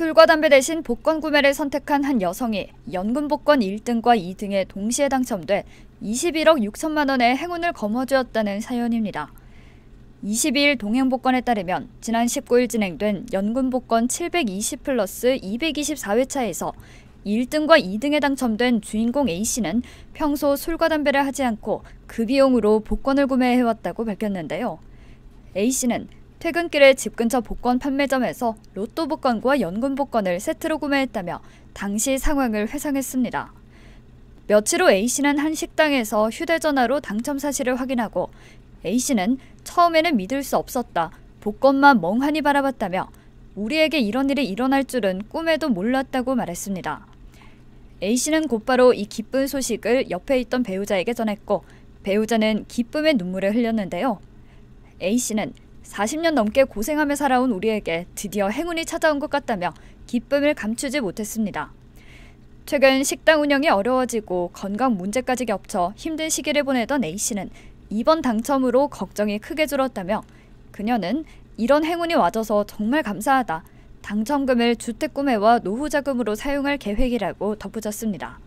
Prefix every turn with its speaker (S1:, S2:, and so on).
S1: 술과 담배 대신 복권 구매를 선택한 한 여성이 연금 복권 1등과 2등에 동시에 당첨돼 21억 6천만 원의 행운을 거머쥐었다는 사연입니다. 22일 동행복권에 따르면 지난 19일 진행된 연금복권 720 플러스 224회차에서 1등과 2등에 당첨된 주인공 A씨는 평소 술과 담배를 하지 않고 그 비용으로 복권을 구매해왔다고 밝혔는데요. A씨는 퇴근길에 집 근처 복권 판매점에서 로또 복권과 연금 복권을 세트로 구매했다며 당시 상황을 회상했습니다. 며칠 후 A씨는 한 식당에서 휴대전화로 당첨 사실을 확인하고 A씨는 처음에는 믿을 수 없었다. 복권만 멍하니 바라봤다며 우리에게 이런 일이 일어날 줄은 꿈에도 몰랐다고 말했습니다. A씨는 곧바로 이 기쁜 소식을 옆에 있던 배우자에게 전했고 배우자는 기쁨의 눈물을 흘렸는데요. A씨는 40년 넘게 고생하며 살아온 우리에게 드디어 행운이 찾아온 것 같다며 기쁨을 감추지 못했습니다. 최근 식당 운영이 어려워지고 건강 문제까지 겹쳐 힘든 시기를 보내던 A씨는 이번 당첨으로 걱정이 크게 줄었다며 그녀는 이런 행운이 와줘서 정말 감사하다. 당첨금을 주택 구매와 노후 자금으로 사용할 계획이라고 덧붙였습니다.